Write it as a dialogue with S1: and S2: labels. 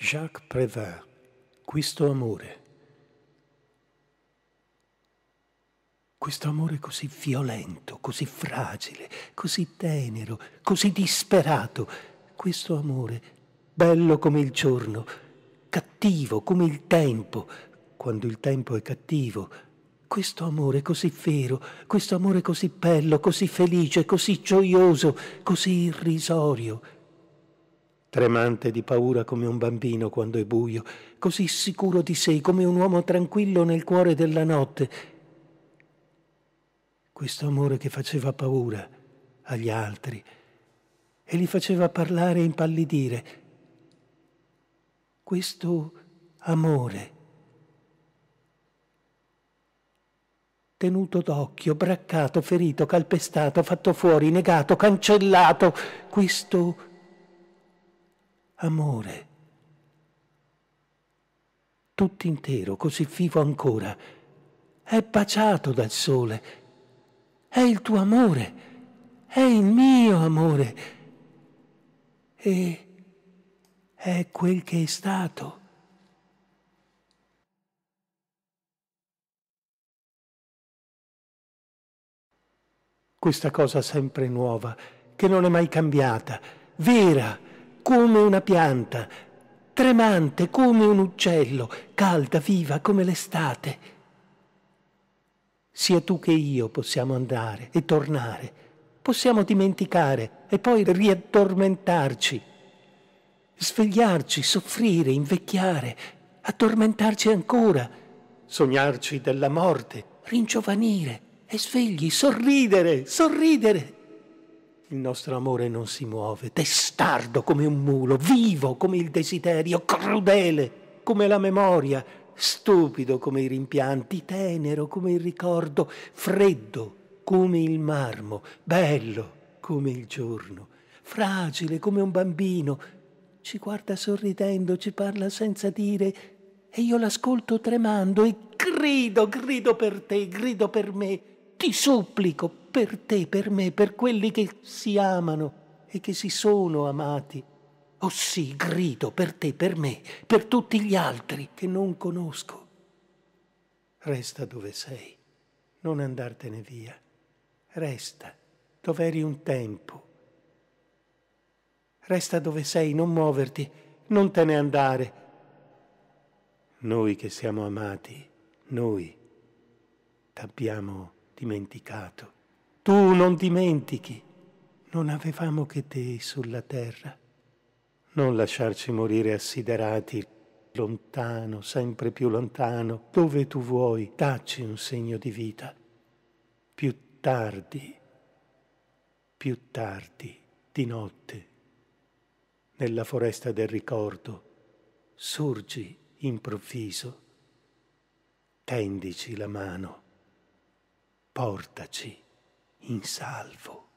S1: Jacques Prévert, questo amore, questo amore così violento, così fragile, così tenero, così disperato, questo amore bello come il giorno, cattivo come il tempo, quando il tempo è cattivo, questo amore così vero, questo amore così bello, così felice, così gioioso, così irrisorio, tremante di paura come un bambino quando è buio, così sicuro di sé come un uomo tranquillo nel cuore della notte. Questo amore che faceva paura agli altri e li faceva parlare e impallidire. Questo amore, tenuto d'occhio, braccato, ferito, calpestato, fatto fuori, negato, cancellato, questo amore amore. Tutto intero, così vivo ancora, è baciato dal sole, è il tuo amore, è il mio amore e è quel che è stato. Questa cosa sempre nuova, che non è mai cambiata, vera, come una pianta, tremante come un uccello, calda, viva come l'estate. Sia tu che io possiamo andare e tornare, possiamo dimenticare e poi riaddormentarci, svegliarci, soffrire, invecchiare, addormentarci ancora, sognarci della morte, ringiovanire e svegli, sorridere, sorridere il nostro amore non si muove, testardo come un mulo, vivo come il desiderio, crudele come la memoria, stupido come i rimpianti, tenero come il ricordo, freddo come il marmo, bello come il giorno, fragile come un bambino, ci guarda sorridendo, ci parla senza dire e io l'ascolto tremando e grido, grido per te, grido per me ti supplico per te, per me, per quelli che si amano e che si sono amati. Oh sì, grido per te, per me, per tutti gli altri che non conosco. Resta dove sei, non andartene via. Resta dove eri un tempo. Resta dove sei, non muoverti, non te ne andare. Noi che siamo amati, noi t'abbiamo dimenticato. Tu non dimentichi. Non avevamo che te sulla terra. Non lasciarci morire assiderati, lontano, sempre più lontano, dove tu vuoi, dacci un segno di vita. Più tardi, più tardi, di notte, nella foresta del ricordo, sorgi improvviso, tendici la mano portaci in salvo.